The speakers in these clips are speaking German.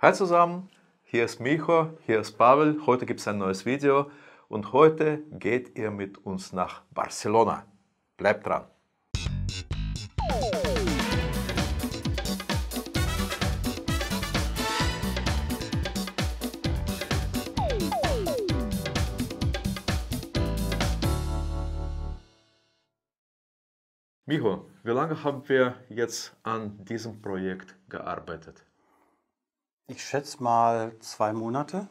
Hi zusammen, hier ist Micho, hier ist Pavel. Heute gibt es ein neues Video und heute geht ihr mit uns nach Barcelona. Bleibt dran! Micho, wie lange haben wir jetzt an diesem Projekt gearbeitet? Ich schätze mal zwei Monate.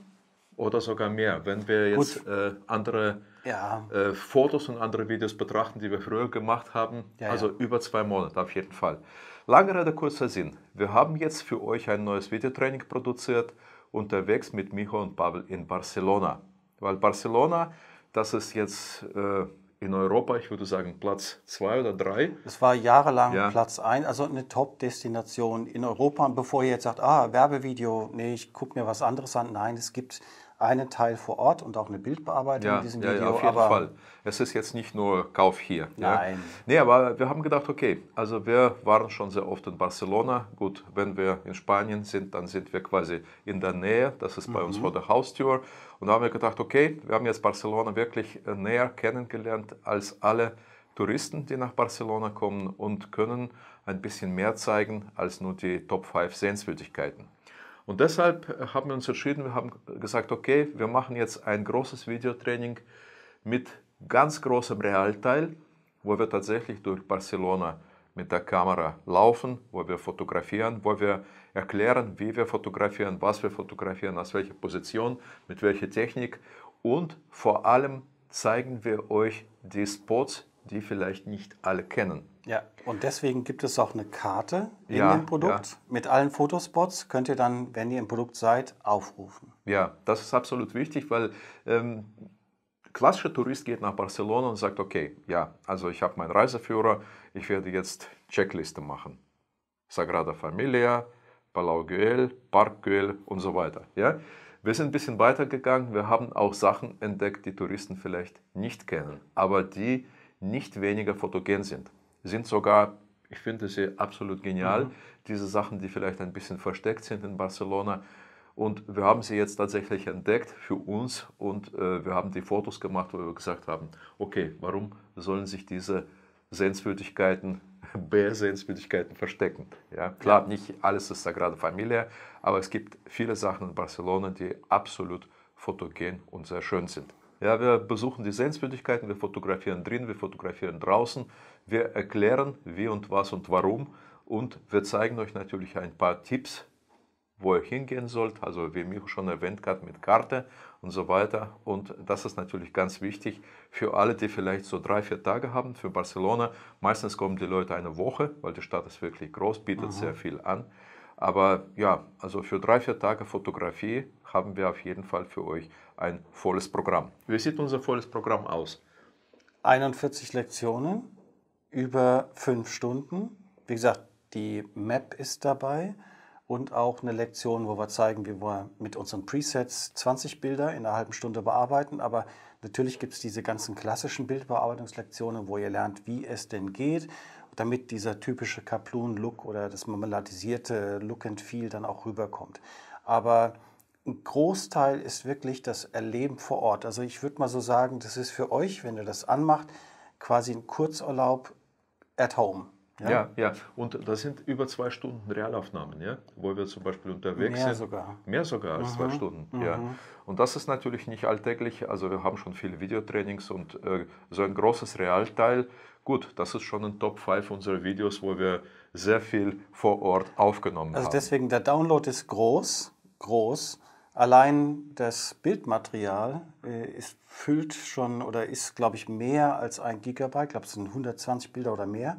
Oder sogar mehr, wenn wir jetzt äh, andere ja. äh, Fotos und andere Videos betrachten, die wir früher gemacht haben. Ja, also ja. über zwei Monate auf jeden Fall. Lange Rede, kurzer Sinn. Wir haben jetzt für euch ein neues Videotraining produziert, unterwegs mit Micho und Pavel in Barcelona. Weil Barcelona, das ist jetzt äh, in Europa, ich würde sagen Platz zwei oder drei. Es war jahrelang ja. Platz ein, also eine Top-Destination in Europa. Und bevor ihr jetzt sagt, ah, Werbevideo, nee, ich gucke mir was anderes an. Nein, es gibt einen Teil vor Ort und auch eine Bildbearbeitung ja, in diesem ja, Video. Ja, auf jeden Fall. Es ist jetzt nicht nur Kauf hier. Nein. Ja. Nee, aber wir haben gedacht, okay, also wir waren schon sehr oft in Barcelona. Gut, wenn wir in Spanien sind, dann sind wir quasi in der Nähe. Das ist bei mhm. uns vor der Haustür. Und da haben wir gedacht, okay, wir haben jetzt Barcelona wirklich äh, näher kennengelernt als alle Touristen, die nach Barcelona kommen und können ein bisschen mehr zeigen als nur die Top 5 Sehenswürdigkeiten. Und deshalb äh, haben wir uns entschieden, wir haben gesagt, okay, wir machen jetzt ein großes Videotraining mit ganz großem Realteil, wo wir tatsächlich durch Barcelona mit der Kamera laufen, wo wir fotografieren, wo wir erklären, wie wir fotografieren, was wir fotografieren, aus welcher Position, mit welcher Technik und vor allem zeigen wir euch die Spots, die vielleicht nicht alle kennen. Ja, und deswegen gibt es auch eine Karte in ja, dem Produkt ja. mit allen Fotospots. Könnt ihr dann, wenn ihr im Produkt seid, aufrufen. Ja, das ist absolut wichtig, weil ähm, klassischer Tourist geht nach Barcelona und sagt, okay, ja, also ich habe meinen Reiseführer, ich werde jetzt Checkliste machen. Sagrada Familia, Palau Güell, Park Güell und so weiter. Ja? Wir sind ein bisschen weitergegangen, wir haben auch Sachen entdeckt, die Touristen vielleicht nicht kennen, aber die nicht weniger fotogen sind. Sind sogar, ich finde sie absolut genial, mhm. diese Sachen, die vielleicht ein bisschen versteckt sind in Barcelona, und wir haben sie jetzt tatsächlich entdeckt für uns und äh, wir haben die Fotos gemacht, wo wir gesagt haben, okay, warum sollen sich diese Sehenswürdigkeiten, Bär-Sehenswürdigkeiten verstecken? Ja, klar, nicht alles ist da gerade Familie, aber es gibt viele Sachen in Barcelona, die absolut fotogen und sehr schön sind. Ja, wir besuchen die Sehenswürdigkeiten, wir fotografieren drin, wir fotografieren draußen, wir erklären wie und was und warum und wir zeigen euch natürlich ein paar Tipps, wo ihr hingehen sollt, also wie Micho schon erwähnt hat, mit Karte und so weiter. Und das ist natürlich ganz wichtig für alle, die vielleicht so drei, vier Tage haben. Für Barcelona meistens kommen die Leute eine Woche, weil die Stadt ist wirklich groß, bietet Aha. Mhm. sehr viel an. Aber ja, also für drei, vier Tage Fotografie haben wir auf jeden Fall für euch ein volles Programm. Wie sieht unser volles Programm aus? 41 Lektionen über fünf Stunden. Wie gesagt, die Map ist dabei und auch eine Lektion, wo wir zeigen, wie wir mit unseren Presets 20 Bilder in einer halben Stunde bearbeiten. Aber natürlich gibt es diese ganzen klassischen Bildbearbeitungslektionen, wo ihr lernt, wie es denn geht, damit dieser typische Kaplun-Look oder das marmeladisierte Look and Feel dann auch rüberkommt. Aber ein Großteil ist wirklich das Erleben vor Ort. Also ich würde mal so sagen, das ist für euch, wenn ihr das anmacht, quasi ein Kurzurlaub at home. Ja? ja, ja. Und das sind über zwei Stunden Realaufnahmen, ja? wo wir zum Beispiel unterwegs mehr sind. Sogar. Mehr sogar als mhm. zwei Stunden. Mhm. Ja. Und das ist natürlich nicht alltäglich. Also wir haben schon viele Videotrainings und äh, so ein großes Realteil. Gut, das ist schon ein Top 5 unserer Videos, wo wir sehr viel vor Ort aufgenommen also haben. Also deswegen, der Download ist groß, groß. Allein das Bildmaterial äh, ist, füllt schon oder ist, glaube ich, mehr als ein Gigabyte. Ich glaube, es sind 120 Bilder oder mehr.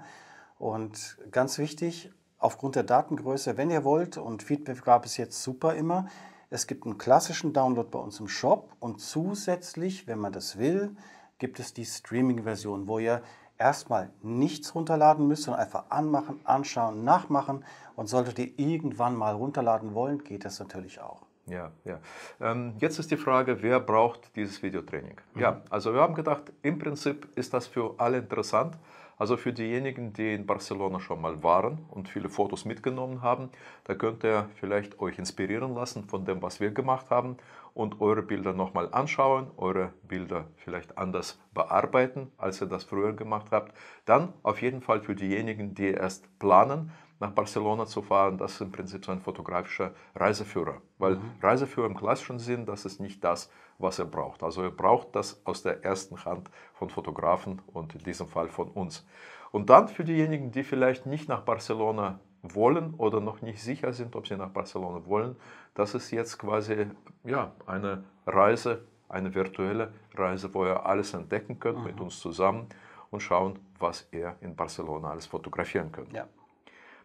Und ganz wichtig, aufgrund der Datengröße, wenn ihr wollt, und Feedback gab es jetzt super immer, es gibt einen klassischen Download bei uns im Shop und zusätzlich, wenn man das will, gibt es die Streaming-Version, wo ihr erstmal nichts runterladen müsst, sondern einfach anmachen, anschauen, nachmachen. Und solltet ihr irgendwann mal runterladen wollen, geht das natürlich auch. Ja, ja. Ähm, jetzt ist die Frage, wer braucht dieses Videotraining? Mhm. Ja, also wir haben gedacht, im Prinzip ist das für alle interessant. Also für diejenigen, die in Barcelona schon mal waren und viele Fotos mitgenommen haben, da könnt ihr vielleicht euch inspirieren lassen von dem, was wir gemacht haben und eure Bilder nochmal anschauen, eure Bilder vielleicht anders bearbeiten, als ihr das früher gemacht habt. Dann auf jeden Fall für diejenigen, die erst planen, nach Barcelona zu fahren, das ist im Prinzip so ein fotografischer Reiseführer. Weil mhm. Reiseführer im klassischen Sinn, das ist nicht das, was er braucht. Also er braucht das aus der ersten Hand von Fotografen und in diesem Fall von uns. Und dann für diejenigen, die vielleicht nicht nach Barcelona wollen oder noch nicht sicher sind, ob sie nach Barcelona wollen, das ist jetzt quasi ja, eine Reise, eine virtuelle Reise, wo ihr alles entdecken könnt mhm. mit uns zusammen und schauen, was ihr in Barcelona alles fotografieren könnt. Ja.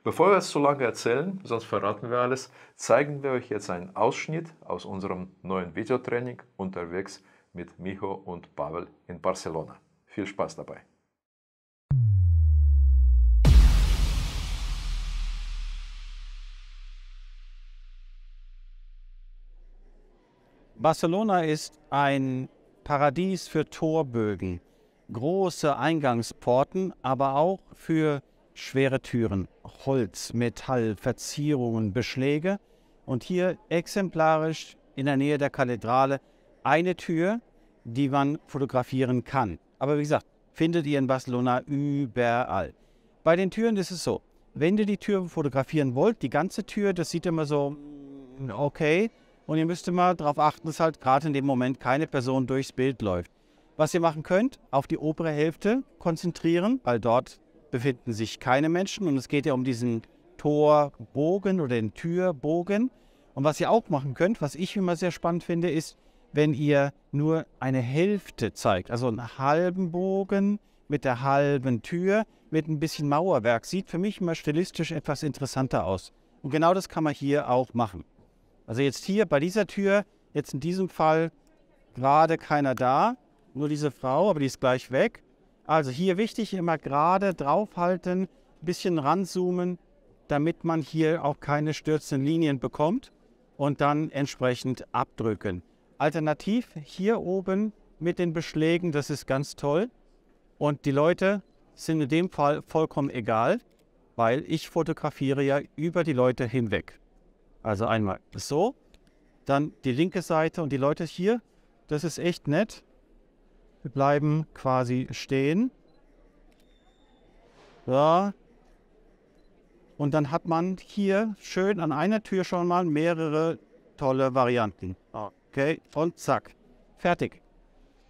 Bevor wir es zu lange erzählen, sonst verraten wir alles, zeigen wir euch jetzt einen Ausschnitt aus unserem neuen Videotraining unterwegs mit Micho und Pavel in Barcelona. Viel Spaß dabei! Barcelona ist ein Paradies für Torbögen, große Eingangsporten, aber auch für schwere Türen, Holz, Metall, Verzierungen, Beschläge. Und hier exemplarisch in der Nähe der Kathedrale eine Tür, die man fotografieren kann. Aber wie gesagt, findet ihr in Barcelona überall. Bei den Türen ist es so, wenn ihr die Tür fotografieren wollt, die ganze Tür, das sieht immer so mm, okay. Und ihr müsst immer darauf achten, dass halt gerade in dem Moment keine Person durchs Bild läuft. Was ihr machen könnt, auf die obere Hälfte konzentrieren, weil dort befinden sich keine Menschen. Und es geht ja um diesen Torbogen oder den Türbogen. Und was ihr auch machen könnt, was ich immer sehr spannend finde, ist, wenn ihr nur eine Hälfte zeigt, also einen halben Bogen mit der halben Tür, mit ein bisschen Mauerwerk, sieht für mich immer stilistisch etwas interessanter aus. Und genau das kann man hier auch machen. Also jetzt hier bei dieser Tür, jetzt in diesem Fall gerade keiner da, nur diese Frau, aber die ist gleich weg. Also hier wichtig, immer gerade draufhalten, ein bisschen ranzoomen, damit man hier auch keine stürzenden Linien bekommt und dann entsprechend abdrücken. Alternativ hier oben mit den Beschlägen, das ist ganz toll. Und die Leute sind in dem Fall vollkommen egal, weil ich fotografiere ja über die Leute hinweg. Also einmal so, dann die linke Seite und die Leute hier, das ist echt nett. Wir bleiben quasi stehen. So. Und dann hat man hier schön an einer Tür schon mal mehrere tolle Varianten. Ah. Okay, und zack. Fertig.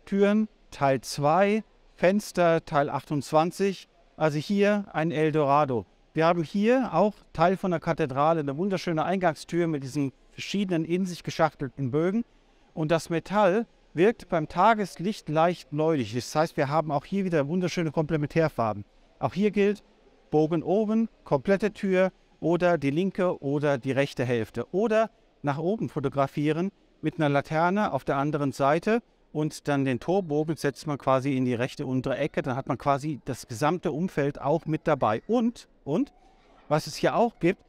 Türen Teil 2, Fenster Teil 28. Also hier ein Eldorado. Wir haben hier auch Teil von der Kathedrale eine wunderschöne Eingangstür mit diesen verschiedenen in sich geschachtelten Bögen. Und das Metall wirkt beim Tageslicht leicht bläulich. Das heißt, wir haben auch hier wieder wunderschöne Komplementärfarben. Auch hier gilt, Bogen oben, komplette Tür oder die linke oder die rechte Hälfte. Oder nach oben fotografieren mit einer Laterne auf der anderen Seite und dann den Torbogen setzt man quasi in die rechte untere Ecke. Dann hat man quasi das gesamte Umfeld auch mit dabei. Und, und, was es hier auch gibt,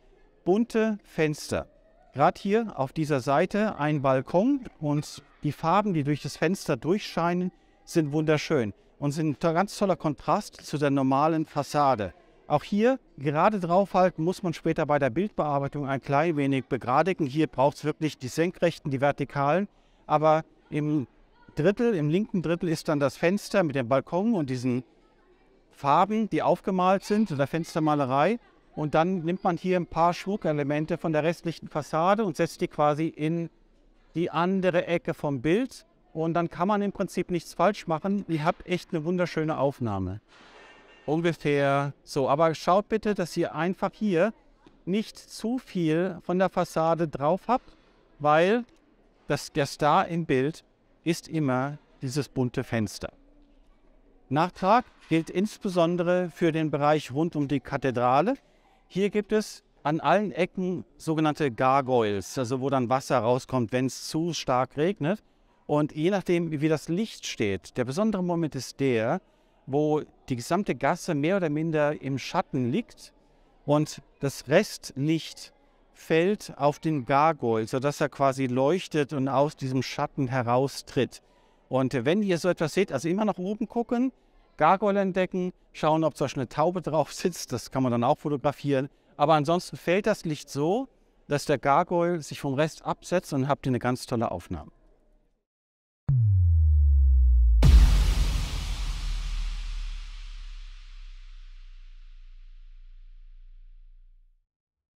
bunte Fenster gerade hier auf dieser Seite ein Balkon und die Farben, die durch das Fenster durchscheinen, sind wunderschön und sind ein ganz toller Kontrast zu der normalen Fassade. Auch hier gerade draufhalten muss man später bei der Bildbearbeitung ein klein wenig begradigen. Hier braucht es wirklich die senkrechten, die vertikalen, aber im Drittel, im linken Drittel ist dann das Fenster mit dem Balkon und diesen Farben, die aufgemalt sind in der Fenstermalerei und dann nimmt man hier ein paar Schmuckelemente von der restlichen Fassade und setzt die quasi in die andere Ecke vom Bild. Und dann kann man im Prinzip nichts falsch machen. Ihr habt echt eine wunderschöne Aufnahme. Ungefähr so. Aber schaut bitte, dass ihr einfach hier nicht zu viel von der Fassade drauf habt, weil das, der Star im Bild ist immer dieses bunte Fenster. Nachtrag gilt insbesondere für den Bereich rund um die Kathedrale. Hier gibt es an allen Ecken sogenannte Gargoyles, also wo dann Wasser rauskommt, wenn es zu stark regnet. Und je nachdem, wie das Licht steht, der besondere Moment ist der, wo die gesamte Gasse mehr oder minder im Schatten liegt und das Restlicht fällt auf den Gargoyle, sodass er quasi leuchtet und aus diesem Schatten heraustritt. Und wenn ihr so etwas seht, also immer nach oben gucken, Gargoyle entdecken, schauen, ob zum Beispiel eine Taube drauf sitzt, das kann man dann auch fotografieren. Aber ansonsten fällt das Licht so, dass der Gargoyle sich vom Rest absetzt und habt ihr eine ganz tolle Aufnahme.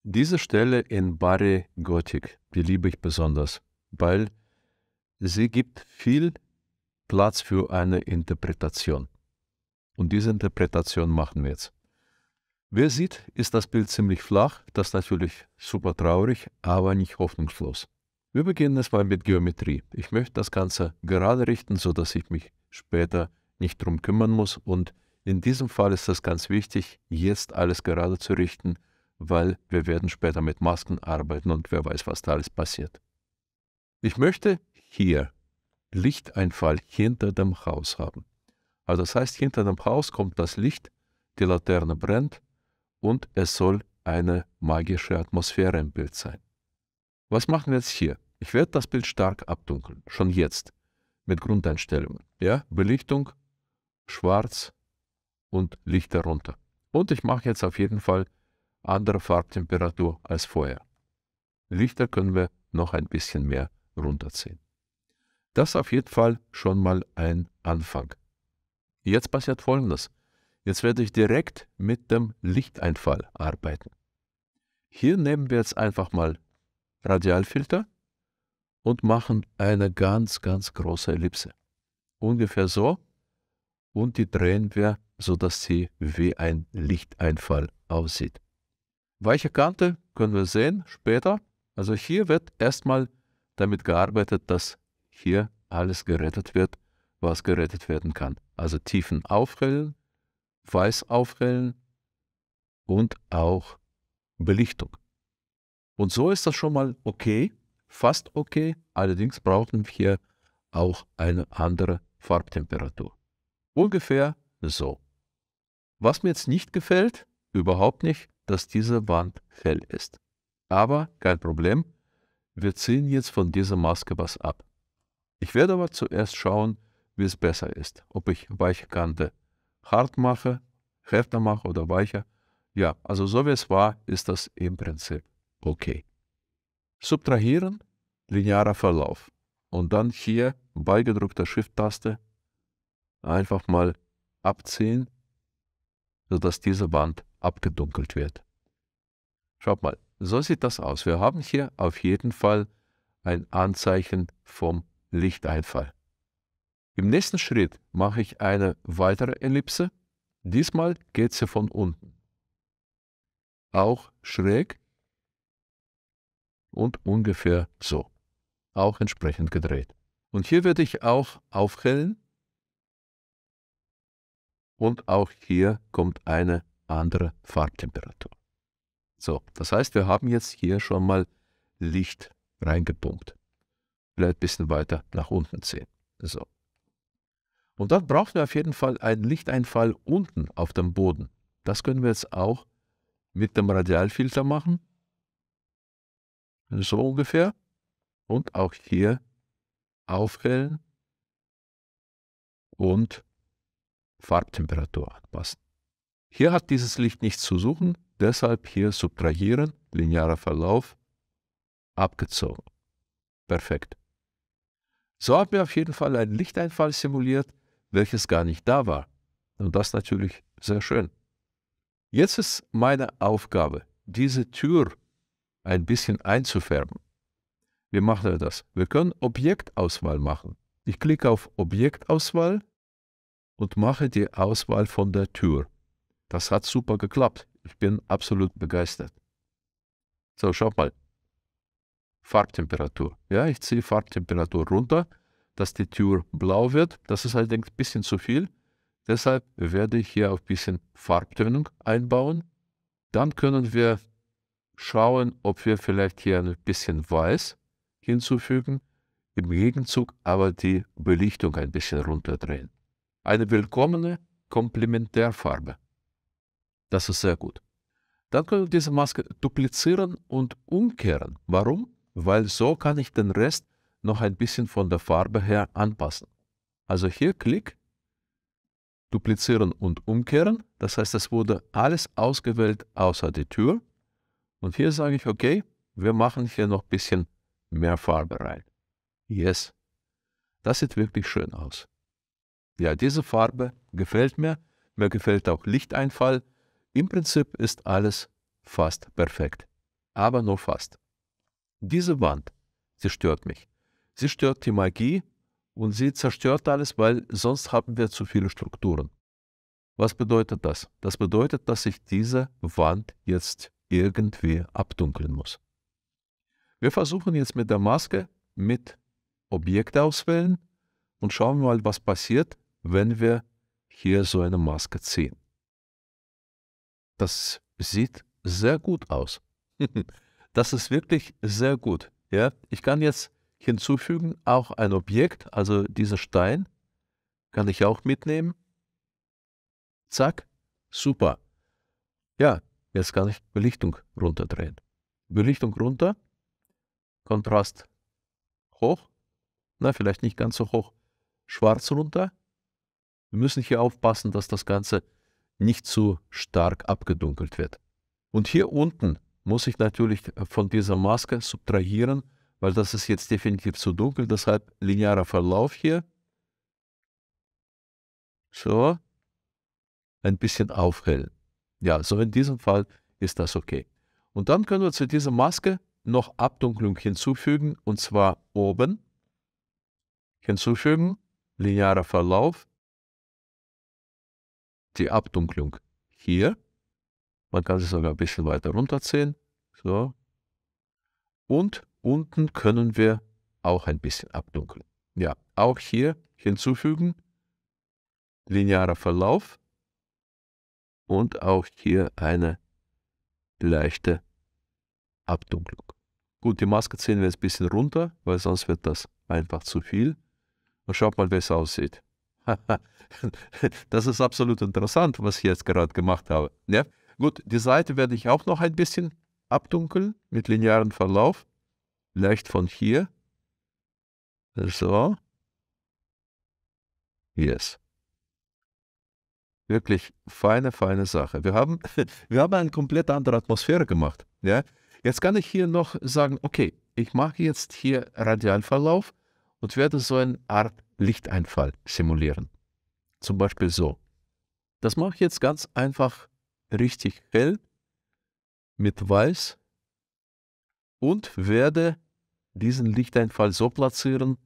Diese Stelle in Barre Gothic, die liebe ich besonders, weil sie gibt viel Platz für eine Interpretation. Und diese Interpretation machen wir jetzt. Wer sieht, ist das Bild ziemlich flach, das ist natürlich super traurig, aber nicht hoffnungslos. Wir beginnen es mal mit Geometrie. Ich möchte das Ganze gerade richten, sodass ich mich später nicht drum kümmern muss. Und in diesem Fall ist es ganz wichtig, jetzt alles gerade zu richten, weil wir werden später mit Masken arbeiten und wer weiß, was da alles passiert. Ich möchte hier Lichteinfall hinter dem Haus haben. Also das heißt, hinter dem Haus kommt das Licht, die Laterne brennt und es soll eine magische Atmosphäre im Bild sein. Was machen wir jetzt hier? Ich werde das Bild stark abdunkeln, schon jetzt, mit Grundeinstellungen. Ja, Belichtung, schwarz und Licht darunter. Und ich mache jetzt auf jeden Fall andere Farbtemperatur als vorher. Lichter können wir noch ein bisschen mehr runterziehen. Das ist auf jeden Fall schon mal ein Anfang. Jetzt passiert Folgendes. Jetzt werde ich direkt mit dem Lichteinfall arbeiten. Hier nehmen wir jetzt einfach mal Radialfilter und machen eine ganz, ganz große Ellipse. Ungefähr so. Und die drehen wir, sodass sie wie ein Lichteinfall aussieht. Weiche Kante können wir sehen später. Also hier wird erstmal damit gearbeitet, dass hier alles gerettet wird was gerettet werden kann. Also Tiefen aufhellen, Weiß aufhellen und auch Belichtung. Und so ist das schon mal okay, fast okay. Allerdings brauchen wir auch eine andere Farbtemperatur. Ungefähr so. Was mir jetzt nicht gefällt, überhaupt nicht, dass diese Wand hell ist. Aber kein Problem, wir ziehen jetzt von dieser Maske was ab. Ich werde aber zuerst schauen, wie es besser ist. Ob ich weiche Kante hart mache, härter mache oder weicher. Ja, also so wie es war, ist das im Prinzip okay. Subtrahieren, linearer Verlauf. Und dann hier beigedrückter Shift-Taste einfach mal abziehen, sodass diese Wand abgedunkelt wird. Schaut mal, so sieht das aus. Wir haben hier auf jeden Fall ein Anzeichen vom Lichteinfall. Im nächsten Schritt mache ich eine weitere Ellipse. Diesmal geht sie von unten. Auch schräg und ungefähr so. Auch entsprechend gedreht. Und hier werde ich auch aufhellen. Und auch hier kommt eine andere Farbtemperatur. So, das heißt, wir haben jetzt hier schon mal Licht reingepumpt. Vielleicht ein bisschen weiter nach unten ziehen. So. Und dort brauchen wir auf jeden Fall einen Lichteinfall unten auf dem Boden. Das können wir jetzt auch mit dem Radialfilter machen. So ungefähr. Und auch hier aufhellen und Farbtemperatur anpassen. Hier hat dieses Licht nichts zu suchen, deshalb hier subtrahieren, linearer Verlauf, abgezogen. Perfekt. So haben wir auf jeden Fall einen Lichteinfall simuliert, welches gar nicht da war. Und das natürlich sehr schön. Jetzt ist meine Aufgabe, diese Tür ein bisschen einzufärben. Wie machen wir das? Wir können Objektauswahl machen. Ich klicke auf Objektauswahl und mache die Auswahl von der Tür. Das hat super geklappt. Ich bin absolut begeistert. So, schaut mal. Farbtemperatur. Ja, ich ziehe Farbtemperatur runter dass die Tür blau wird. Das ist allerdings ein bisschen zu viel. Deshalb werde ich hier ein bisschen Farbtönung einbauen. Dann können wir schauen, ob wir vielleicht hier ein bisschen Weiß hinzufügen. Im Gegenzug aber die Belichtung ein bisschen runterdrehen. Eine willkommene Komplementärfarbe. Das ist sehr gut. Dann können wir diese Maske duplizieren und umkehren. Warum? Weil so kann ich den Rest noch ein bisschen von der Farbe her anpassen. Also hier Klick, duplizieren und umkehren. Das heißt, es wurde alles ausgewählt außer die Tür. Und hier sage ich, okay, wir machen hier noch ein bisschen mehr Farbe rein. Yes. Das sieht wirklich schön aus. Ja, diese Farbe gefällt mir. Mir gefällt auch Lichteinfall. Im Prinzip ist alles fast perfekt. Aber nur fast. Diese Wand, sie stört mich. Sie stört die Magie und sie zerstört alles, weil sonst haben wir zu viele Strukturen. Was bedeutet das? Das bedeutet, dass ich diese Wand jetzt irgendwie abdunkeln muss. Wir versuchen jetzt mit der Maske mit Objekte auswählen und schauen mal, was passiert, wenn wir hier so eine Maske ziehen. Das sieht sehr gut aus. das ist wirklich sehr gut. Ja? Ich kann jetzt hinzufügen, auch ein Objekt, also dieser Stein, kann ich auch mitnehmen. Zack, super. Ja, jetzt kann ich Belichtung runterdrehen. Belichtung runter, Kontrast hoch, na vielleicht nicht ganz so hoch, schwarz runter. Wir müssen hier aufpassen, dass das Ganze nicht zu stark abgedunkelt wird. Und hier unten muss ich natürlich von dieser Maske subtrahieren, weil das ist jetzt definitiv zu dunkel, deshalb linearer Verlauf hier. So, ein bisschen aufhellen. Ja, so in diesem Fall ist das okay. Und dann können wir zu dieser Maske noch Abdunklung hinzufügen, und zwar oben. Hinzufügen, linearer Verlauf, die Abdunklung hier. Man kann sie sogar ein bisschen weiter runterziehen. So. Und unten können wir auch ein bisschen abdunkeln. Ja, auch hier hinzufügen, linearer Verlauf und auch hier eine leichte Abdunklung. Gut, die Maske ziehen wir jetzt ein bisschen runter, weil sonst wird das einfach zu viel. Und schaut mal, wie es aussieht. das ist absolut interessant, was ich jetzt gerade gemacht habe. Ja? Gut, die Seite werde ich auch noch ein bisschen abdunkeln mit linearem Verlauf. Leicht von hier. So. Yes. Wirklich feine, feine Sache. Wir haben, wir haben eine komplett andere Atmosphäre gemacht. Ja? Jetzt kann ich hier noch sagen, okay, ich mache jetzt hier Radialverlauf und werde so eine Art Lichteinfall simulieren. Zum Beispiel so. Das mache ich jetzt ganz einfach richtig hell mit weiß und werde diesen Lichteinfall so platzieren,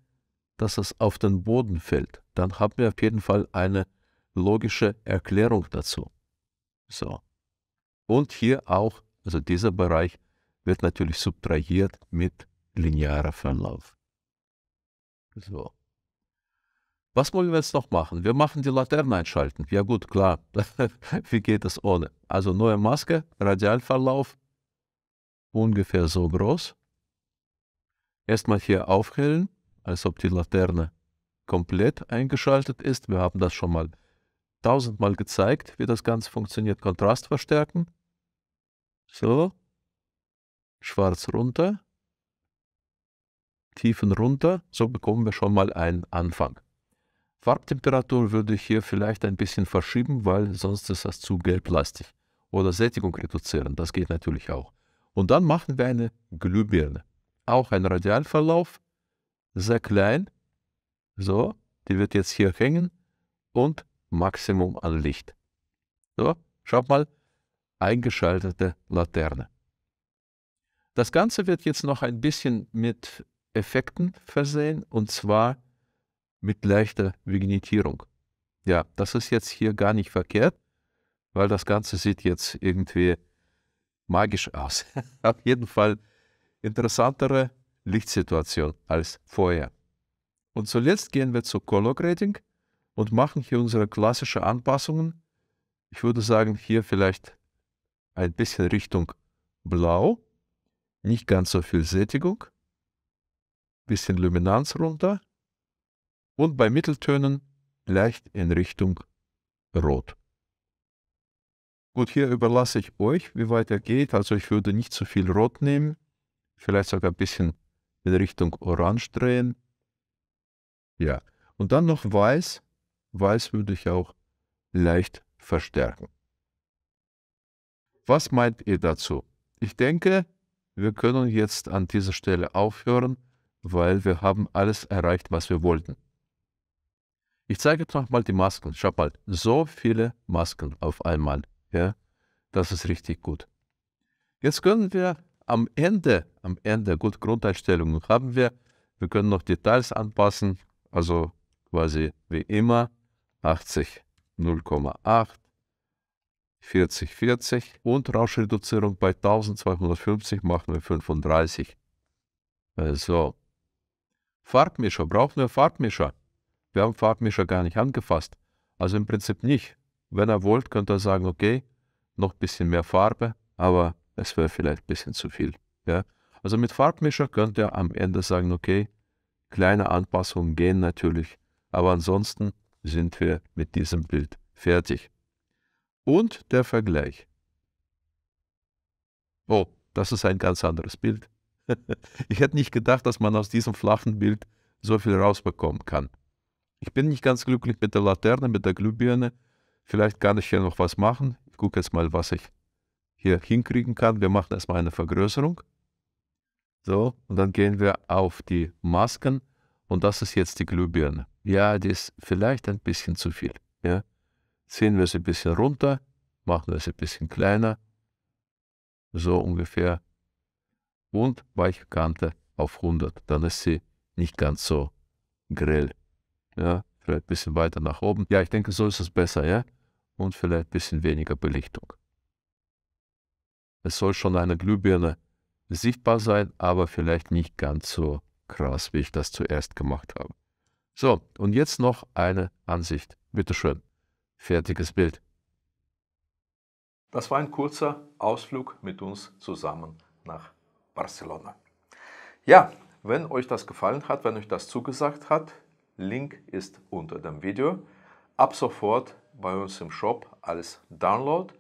dass es auf den Boden fällt. Dann haben wir auf jeden Fall eine logische Erklärung dazu. So. Und hier auch, also dieser Bereich wird natürlich subtrahiert mit linearer Verlauf. So. Was wollen wir jetzt noch machen? Wir machen die Laterne einschalten. Ja gut, klar. Wie geht das ohne? Also neue Maske, Radialverlauf, ungefähr so groß erstmal hier aufhellen, als ob die Laterne komplett eingeschaltet ist. Wir haben das schon mal tausendmal gezeigt, wie das Ganze funktioniert. Kontrast verstärken. So. Schwarz runter. Tiefen runter. So bekommen wir schon mal einen Anfang. Farbtemperatur würde ich hier vielleicht ein bisschen verschieben, weil sonst ist das zu gelblastig. Oder Sättigung reduzieren, das geht natürlich auch. Und dann machen wir eine Glühbirne auch ein Radialverlauf, sehr klein, so, die wird jetzt hier hängen und Maximum an Licht. So, schaut mal, eingeschaltete Laterne. Das Ganze wird jetzt noch ein bisschen mit Effekten versehen und zwar mit leichter Vignettierung. Ja, das ist jetzt hier gar nicht verkehrt, weil das Ganze sieht jetzt irgendwie magisch aus. Auf jeden Fall interessantere Lichtsituation als vorher. Und zuletzt gehen wir zu Color Grading und machen hier unsere klassischen Anpassungen. Ich würde sagen, hier vielleicht ein bisschen Richtung Blau, nicht ganz so viel Sättigung, bisschen Luminanz runter und bei Mitteltönen leicht in Richtung Rot. Gut, hier überlasse ich euch, wie weit er geht, also ich würde nicht zu viel Rot nehmen vielleicht sogar ein bisschen in Richtung Orange drehen. Ja, und dann noch Weiß. Weiß würde ich auch leicht verstärken. Was meint ihr dazu? Ich denke, wir können jetzt an dieser Stelle aufhören, weil wir haben alles erreicht, was wir wollten. Ich zeige jetzt nochmal die Masken. Schau mal, so viele Masken auf einmal. Ja, das ist richtig gut. Jetzt können wir am Ende, am Ende, gut, Grundeinstellungen haben wir. Wir können noch Details anpassen, also quasi wie immer 80 0,8, 40 40 und Rauschreduzierung bei 1250 machen wir 35. Also äh, Farbmischer, brauchen wir Farbmischer? Wir haben Farbmischer gar nicht angefasst. Also im Prinzip nicht. Wenn ihr wollt, könnt ihr sagen, okay, noch ein bisschen mehr Farbe, aber das wäre vielleicht ein bisschen zu viel. Ja? Also mit Farbmischer könnt ihr am Ende sagen, okay, kleine Anpassungen gehen natürlich, aber ansonsten sind wir mit diesem Bild fertig. Und der Vergleich. Oh, das ist ein ganz anderes Bild. ich hätte nicht gedacht, dass man aus diesem flachen Bild so viel rausbekommen kann. Ich bin nicht ganz glücklich mit der Laterne, mit der Glühbirne. Vielleicht kann ich hier noch was machen. Ich gucke jetzt mal, was ich hier hinkriegen kann. Wir machen erstmal eine Vergrößerung. So, und dann gehen wir auf die Masken und das ist jetzt die Glühbirne. Ja, die ist vielleicht ein bisschen zu viel. Ja. Ziehen wir sie ein bisschen runter, machen wir sie ein bisschen kleiner. So ungefähr. Und weiche Kante auf 100. Dann ist sie nicht ganz so grell. Ja, vielleicht ein bisschen weiter nach oben. Ja, ich denke, so ist es besser, ja. Und vielleicht ein bisschen weniger Belichtung. Es soll schon eine Glühbirne sichtbar sein, aber vielleicht nicht ganz so krass, wie ich das zuerst gemacht habe. So, und jetzt noch eine Ansicht. Bitteschön. Fertiges Bild. Das war ein kurzer Ausflug mit uns zusammen nach Barcelona. Ja, wenn euch das gefallen hat, wenn euch das zugesagt hat, Link ist unter dem Video. Ab sofort bei uns im Shop als Download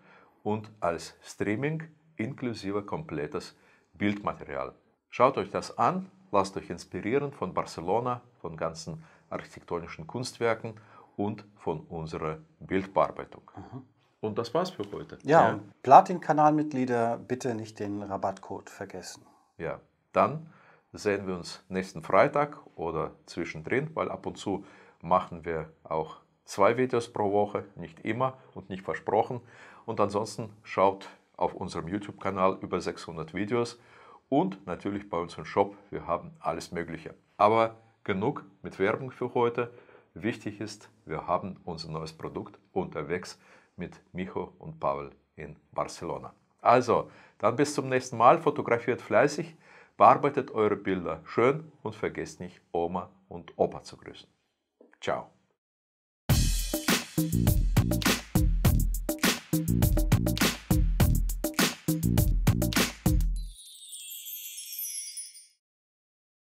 und als Streaming inklusive komplettes Bildmaterial. Schaut euch das an, lasst euch inspirieren von Barcelona, von ganzen architektonischen Kunstwerken und von unserer Bildbearbeitung. Mhm. Und das war's für heute. Ja, ja. Platin-Kanalmitglieder bitte nicht den Rabattcode vergessen. Ja, dann sehen wir uns nächsten Freitag oder zwischendrin, weil ab und zu machen wir auch zwei Videos pro Woche, nicht immer und nicht versprochen. Und ansonsten schaut auf unserem YouTube-Kanal über 600 Videos und natürlich bei unserem Shop. Wir haben alles Mögliche. Aber genug mit Werbung für heute. Wichtig ist, wir haben unser neues Produkt unterwegs mit Micho und Pavel in Barcelona. Also, dann bis zum nächsten Mal. Fotografiert fleißig, bearbeitet eure Bilder schön und vergesst nicht, Oma und Opa zu grüßen. Ciao.